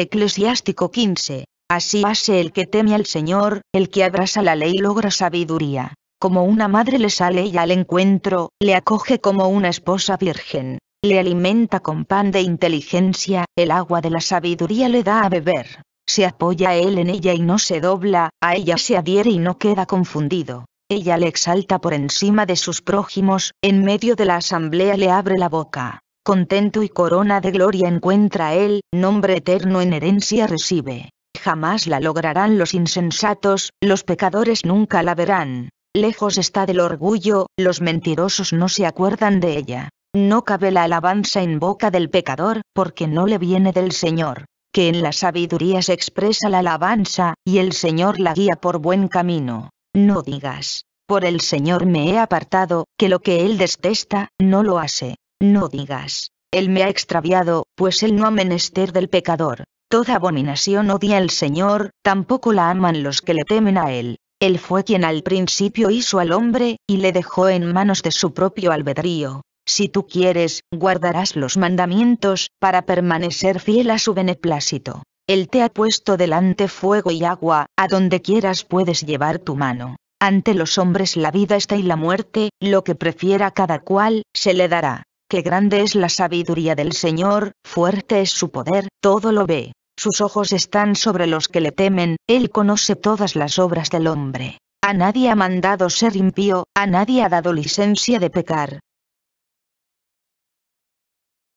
Eclesiástico 15. Así hace el que teme al Señor, el que abraza la ley logra sabiduría. Como una madre le sale y al encuentro, le acoge como una esposa virgen. Le alimenta con pan de inteligencia, el agua de la sabiduría le da a beber. Se apoya él en ella y no se dobla, a ella se adhiere y no queda confundido. Ella le exalta por encima de sus prójimos, en medio de la asamblea le abre la boca contento y corona de gloria encuentra él, nombre eterno en herencia recibe. Jamás la lograrán los insensatos, los pecadores nunca la verán. Lejos está del orgullo, los mentirosos no se acuerdan de ella. No cabe la alabanza en boca del pecador, porque no le viene del Señor. Que en la sabiduría se expresa la alabanza, y el Señor la guía por buen camino. No digas, por el Señor me he apartado, que lo que Él detesta, no lo hace. No digas, Él me ha extraviado, pues Él no ha menester del pecador. Toda abominación odia el Señor, tampoco la aman los que le temen a Él. Él fue quien al principio hizo al hombre, y le dejó en manos de su propio albedrío. Si tú quieres, guardarás los mandamientos, para permanecer fiel a su beneplácito. Él te ha puesto delante fuego y agua, a donde quieras puedes llevar tu mano. Ante los hombres la vida está y la muerte, lo que prefiera cada cual, se le dará. Qué grande es la sabiduría del Señor, fuerte es su poder, todo lo ve. Sus ojos están sobre los que le temen, Él conoce todas las obras del hombre. A nadie ha mandado ser impío, a nadie ha dado licencia de pecar,